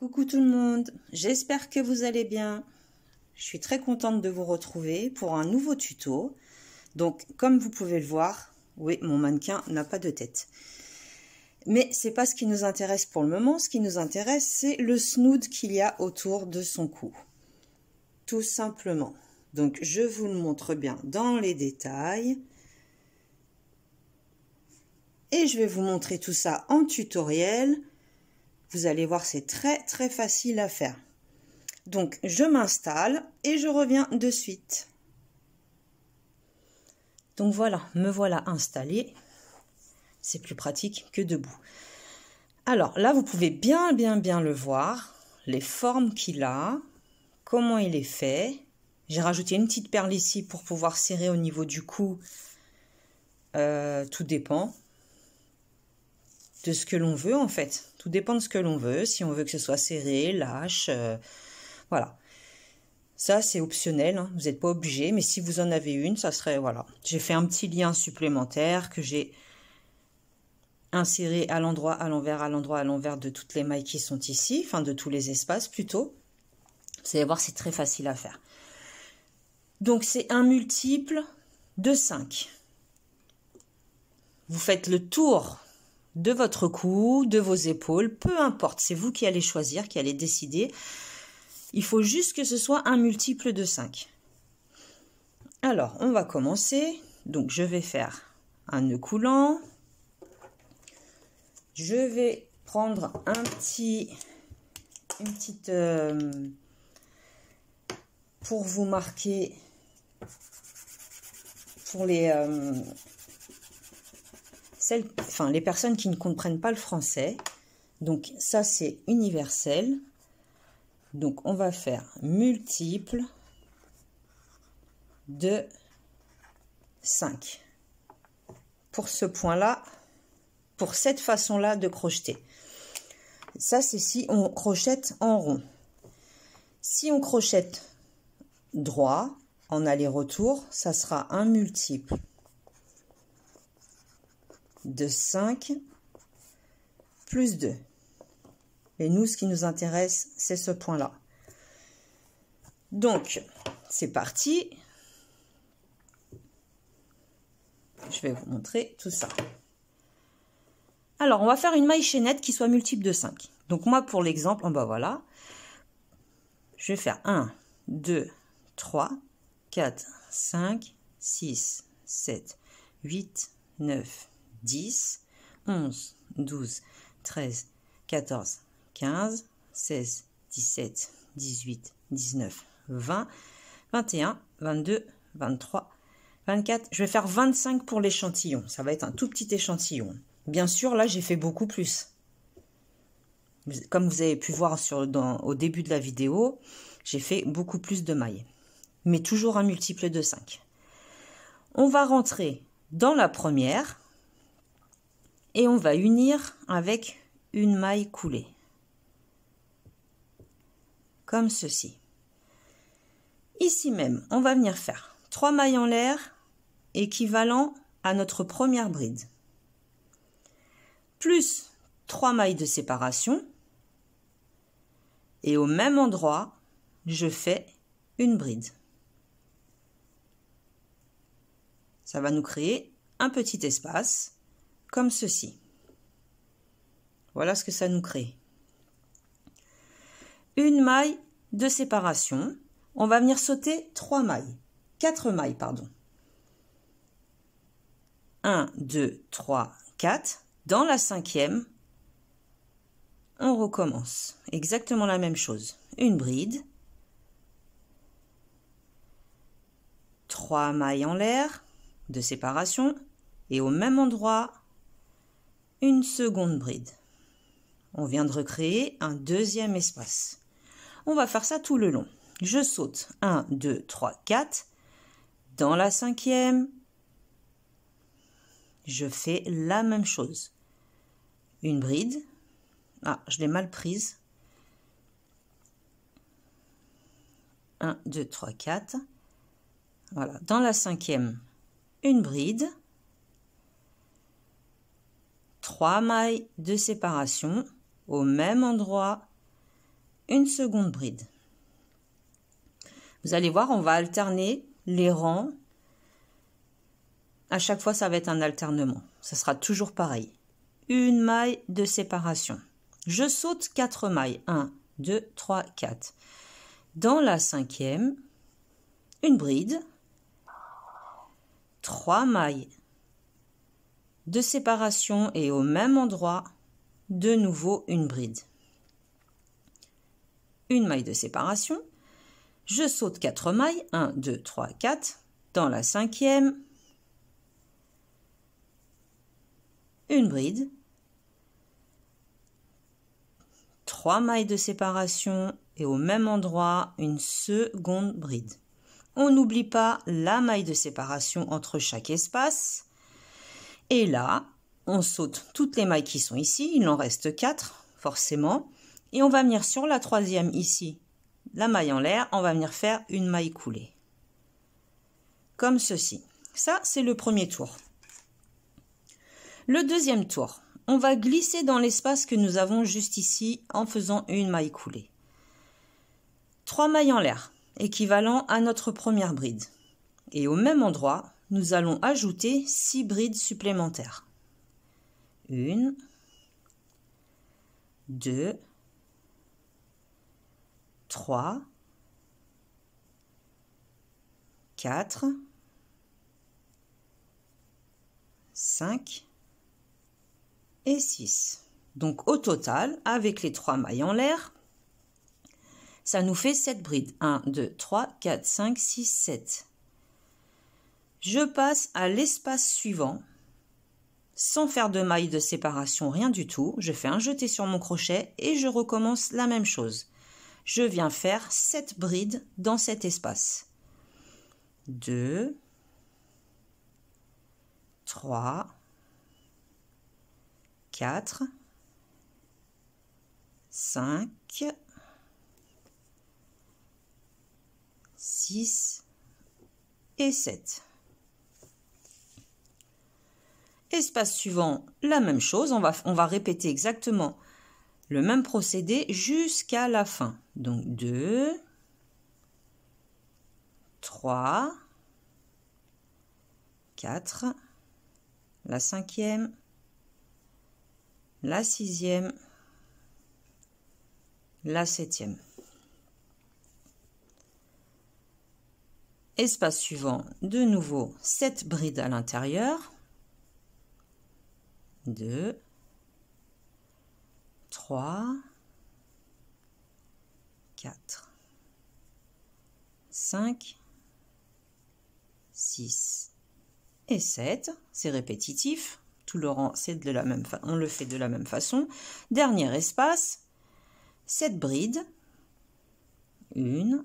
Coucou tout le monde, j'espère que vous allez bien. Je suis très contente de vous retrouver pour un nouveau tuto. Donc comme vous pouvez le voir, oui mon mannequin n'a pas de tête. Mais c'est pas ce qui nous intéresse pour le moment, ce qui nous intéresse c'est le snood qu'il y a autour de son cou. Tout simplement. Donc je vous le montre bien dans les détails. Et je vais vous montrer tout ça en tutoriel vous allez voir, c'est très très facile à faire. Donc, je m'installe et je reviens de suite. Donc voilà, me voilà installé. C'est plus pratique que debout. Alors là, vous pouvez bien bien bien le voir, les formes qu'il a, comment il est fait. J'ai rajouté une petite perle ici pour pouvoir serrer au niveau du cou. Euh, tout dépend de ce que l'on veut en fait. Tout dépend de ce que l'on veut, si on veut que ce soit serré, lâche, euh, voilà. Ça, c'est optionnel, hein. vous n'êtes pas obligé, mais si vous en avez une, ça serait, voilà. J'ai fait un petit lien supplémentaire que j'ai inséré à l'endroit, à l'envers, à l'endroit, à l'envers de toutes les mailles qui sont ici, enfin de tous les espaces plutôt. Vous allez voir, c'est très facile à faire. Donc, c'est un multiple de 5. Vous faites le tour de votre cou, de vos épaules, peu importe, c'est vous qui allez choisir, qui allez décider. Il faut juste que ce soit un multiple de 5. Alors, on va commencer. Donc, je vais faire un nœud coulant. Je vais prendre un petit, une petite, euh, pour vous marquer, pour les, euh, enfin, les personnes qui ne comprennent pas le français. Donc ça, c'est universel. Donc on va faire multiple de 5 pour ce point-là, pour cette façon-là de crocheter. Ça, c'est si on crochette en rond. Si on crochette droit, en aller-retour, ça sera un multiple de 5 plus 2. Et nous, ce qui nous intéresse, c'est ce point-là. Donc, c'est parti. Je vais vous montrer tout ça. Alors, on va faire une maille chaînette qui soit multiple de 5. Donc, moi, pour l'exemple, en oh, bas, voilà. Je vais faire 1, 2, 3, 4, 5, 6, 7, 8, 9, 10, 11, 12, 13, 14, 15, 16, 17, 18, 19, 20, 21, 22, 23, 24. Je vais faire 25 pour l'échantillon. Ça va être un tout petit échantillon. Bien sûr, là, j'ai fait beaucoup plus. Comme vous avez pu voir sur, dans, au début de la vidéo, j'ai fait beaucoup plus de mailles. Mais toujours un multiple de 5. On va rentrer dans la première et on va unir avec une maille coulée comme ceci ici même on va venir faire trois mailles en l'air équivalent à notre première bride plus trois mailles de séparation et au même endroit je fais une bride ça va nous créer un petit espace comme ceci. Voilà ce que ça nous crée. Une maille de séparation. On va venir sauter trois mailles. Quatre mailles, pardon. 1, 2, 3, 4. Dans la cinquième, on recommence. Exactement la même chose. Une bride. trois mailles en l'air de séparation. Et au même endroit, une seconde bride. On vient de recréer un deuxième espace. On va faire ça tout le long. Je saute 1, 2, 3, 4. Dans la cinquième, je fais la même chose. Une bride. Ah, je l'ai mal prise. 1, 2, 3, 4. Voilà. Dans la cinquième, une bride. 3 mailles de séparation au même endroit, une seconde bride. Vous allez voir, on va alterner les rangs. À chaque fois, ça va être un alternement. Ça sera toujours pareil. Une maille de séparation. Je saute 4 mailles. 1, 2, 3, 4. Dans la cinquième, une bride. 3 mailles de séparation et au même endroit, de nouveau une bride. Une maille de séparation, je saute 4 mailles, 1, 2, 3, 4, dans la cinquième, une bride, 3 mailles de séparation et au même endroit une seconde bride. On n'oublie pas la maille de séparation entre chaque espace et là, on saute toutes les mailles qui sont ici, il en reste 4 forcément, et on va venir sur la troisième ici, la maille en l'air, on va venir faire une maille coulée. Comme ceci. Ça, c'est le premier tour. Le deuxième tour, on va glisser dans l'espace que nous avons juste ici en faisant une maille coulée. Trois mailles en l'air, équivalent à notre première bride. Et au même endroit, nous allons ajouter 6 brides supplémentaires. 1, 2, 3, 4, 5 et 6. Donc au total, avec les 3 mailles en l'air, ça nous fait 7 brides. 1, 2, 3, 4, 5, 6, 7. Je passe à l'espace suivant, sans faire de mailles de séparation, rien du tout. Je fais un jeté sur mon crochet et je recommence la même chose. Je viens faire 7 brides dans cet espace. 2, 3, 4, 5, 6 et 7. Espace suivant, la même chose, on va, on va répéter exactement le même procédé jusqu'à la fin. Donc 2, 3, 4, la cinquième, la sixième, la septième. Espace suivant, de nouveau 7 brides à l'intérieur. 2, 3, 4, 5, 6 et 7. C'est répétitif. Tout le rang, de la même on le fait de la même façon. Dernier espace, 7 brides. 1,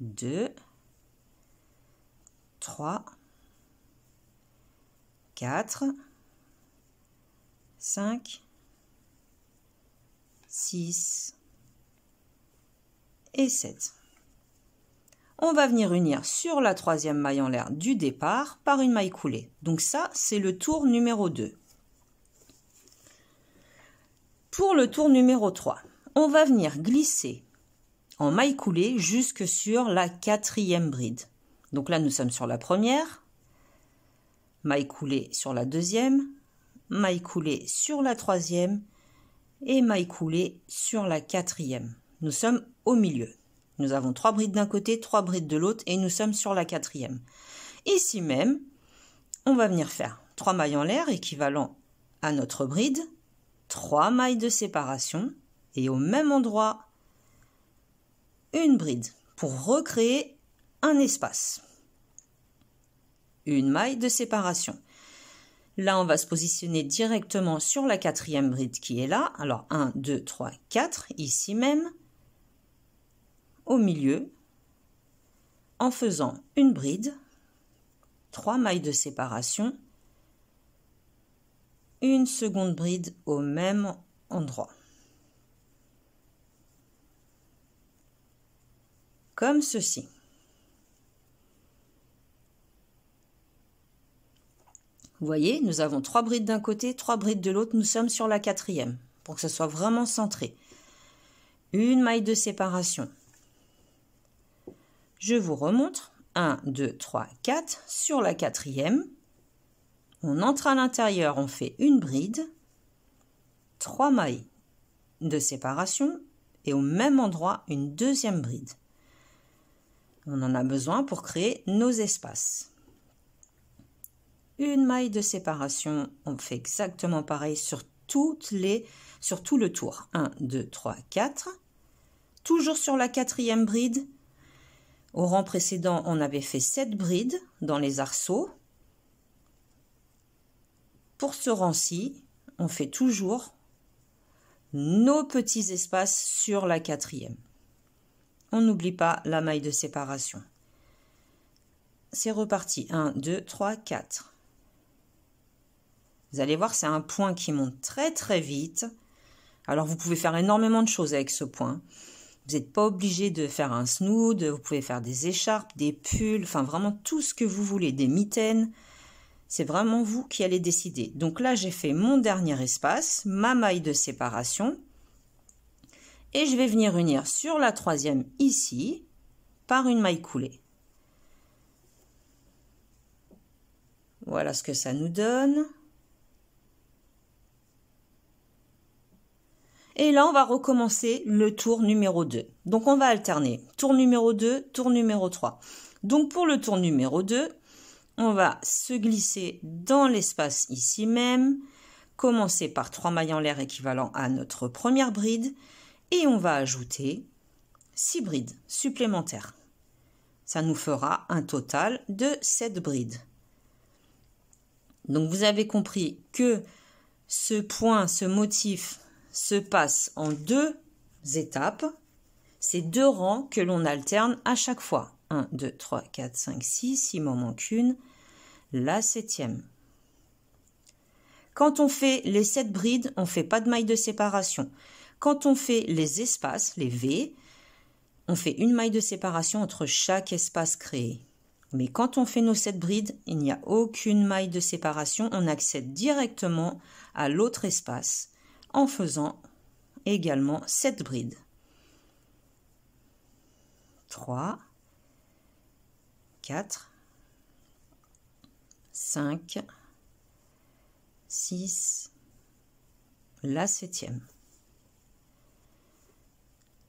2, 3, 4, 5, 6 et 7. On va venir unir sur la troisième maille en l'air du départ par une maille coulée. Donc ça, c'est le tour numéro 2. Pour le tour numéro 3, on va venir glisser en maille coulée jusque sur la quatrième bride. Donc là, nous sommes sur la première, maille coulée sur la deuxième, maille coulée sur la troisième et maille coulée sur la quatrième. Nous sommes au milieu. Nous avons trois brides d'un côté, trois brides de l'autre et nous sommes sur la quatrième. Ici même, on va venir faire trois mailles en l'air équivalent à notre bride, trois mailles de séparation et au même endroit, une bride pour recréer un espace une maille de séparation. Là, on va se positionner directement sur la quatrième bride qui est là. Alors 1, 2, 3, 4, ici même, au milieu, en faisant une bride, 3 mailles de séparation, une seconde bride au même endroit. Comme ceci. Vous voyez, nous avons trois brides d'un côté, trois brides de l'autre. Nous sommes sur la quatrième pour que ce soit vraiment centré. Une maille de séparation. Je vous remontre. 1, 2, 3, 4. Sur la quatrième, on entre à l'intérieur, on fait une bride, trois mailles de séparation et au même endroit une deuxième bride. On en a besoin pour créer nos espaces une maille de séparation. On fait exactement pareil sur, toutes les, sur tout le tour. 1, 2, 3, 4. Toujours sur la quatrième bride. Au rang précédent, on avait fait 7 brides dans les arceaux. Pour ce rang-ci, on fait toujours nos petits espaces sur la quatrième. On n'oublie pas la maille de séparation. C'est reparti. 1, 2, 3, 4. Vous allez voir, c'est un point qui monte très très vite. Alors vous pouvez faire énormément de choses avec ce point. Vous n'êtes pas obligé de faire un snood, vous pouvez faire des écharpes, des pulls, enfin vraiment tout ce que vous voulez, des mitaines. C'est vraiment vous qui allez décider. Donc là, j'ai fait mon dernier espace, ma maille de séparation. Et je vais venir unir sur la troisième ici par une maille coulée. Voilà ce que ça nous donne. Et là, on va recommencer le tour numéro 2. Donc, on va alterner. Tour numéro 2, tour numéro 3. Donc, pour le tour numéro 2, on va se glisser dans l'espace ici même, commencer par trois mailles en l'air équivalent à notre première bride, et on va ajouter six brides supplémentaires. Ça nous fera un total de 7 brides. Donc vous avez compris que ce point, ce motif se passe en deux étapes. C'est deux rangs que l'on alterne à chaque fois. 1, 2, 3, 4, 5, 6, il m'en manque une, la septième. Quand on fait les sept brides, on ne fait pas de maille de séparation. Quand on fait les espaces, les V, on fait une maille de séparation entre chaque espace créé. Mais quand on fait nos sept brides, il n'y a aucune maille de séparation, on accède directement à l'autre espace en faisant également cette brides. 3, 4, 5, 6, la septième.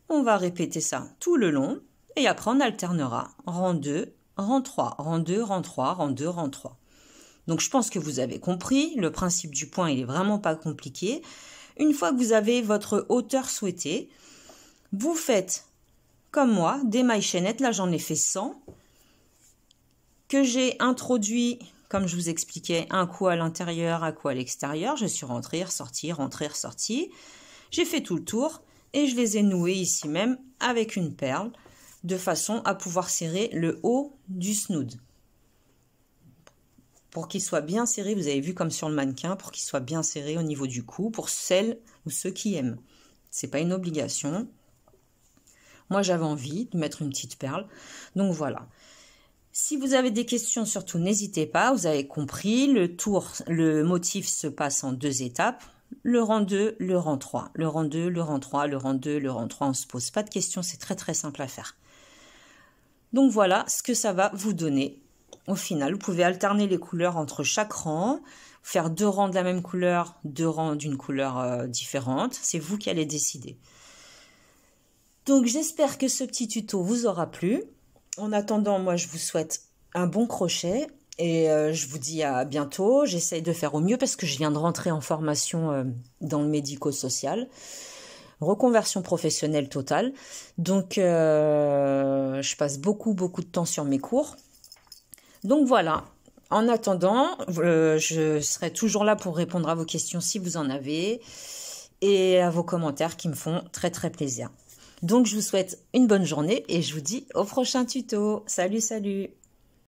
On va répéter ça tout le long et après on alternera rang 2, rang 3, rang 2, rang 3, rang 2, rang 3. Donc je pense que vous avez compris, le principe du point il est vraiment pas compliqué. Une fois que vous avez votre hauteur souhaitée, vous faites comme moi des mailles chaînettes. Là, j'en ai fait 100 que j'ai introduit, comme je vous expliquais, un coup à l'intérieur, un coup à l'extérieur. Je suis rentrée, ressortie, rentrée, ressortie. J'ai fait tout le tour et je les ai noués ici même avec une perle de façon à pouvoir serrer le haut du snood. Pour qu'il soit bien serré, vous avez vu comme sur le mannequin, pour qu'il soit bien serré au niveau du cou, pour celles ou ceux qui aiment. C'est pas une obligation. Moi, j'avais envie de mettre une petite perle. Donc voilà. Si vous avez des questions, surtout n'hésitez pas. Vous avez compris, le tour, le motif se passe en deux étapes. Le rang 2, le rang 3. Le rang 2, le rang 3, le rang 2, le rang 3. On ne se pose pas de questions, c'est très très simple à faire. Donc voilà ce que ça va vous donner au final, vous pouvez alterner les couleurs entre chaque rang, faire deux rangs de la même couleur, deux rangs d'une couleur euh, différente. C'est vous qui allez décider. Donc j'espère que ce petit tuto vous aura plu. En attendant, moi je vous souhaite un bon crochet et euh, je vous dis à bientôt. J'essaye de faire au mieux parce que je viens de rentrer en formation euh, dans le médico-social. Reconversion professionnelle totale. Donc je passe beaucoup beaucoup de temps sur mes cours. Donc voilà. En attendant, euh, je serai toujours là pour répondre à vos questions si vous en avez et à vos commentaires qui me font très très plaisir. Donc je vous souhaite une bonne journée et je vous dis au prochain tuto. Salut salut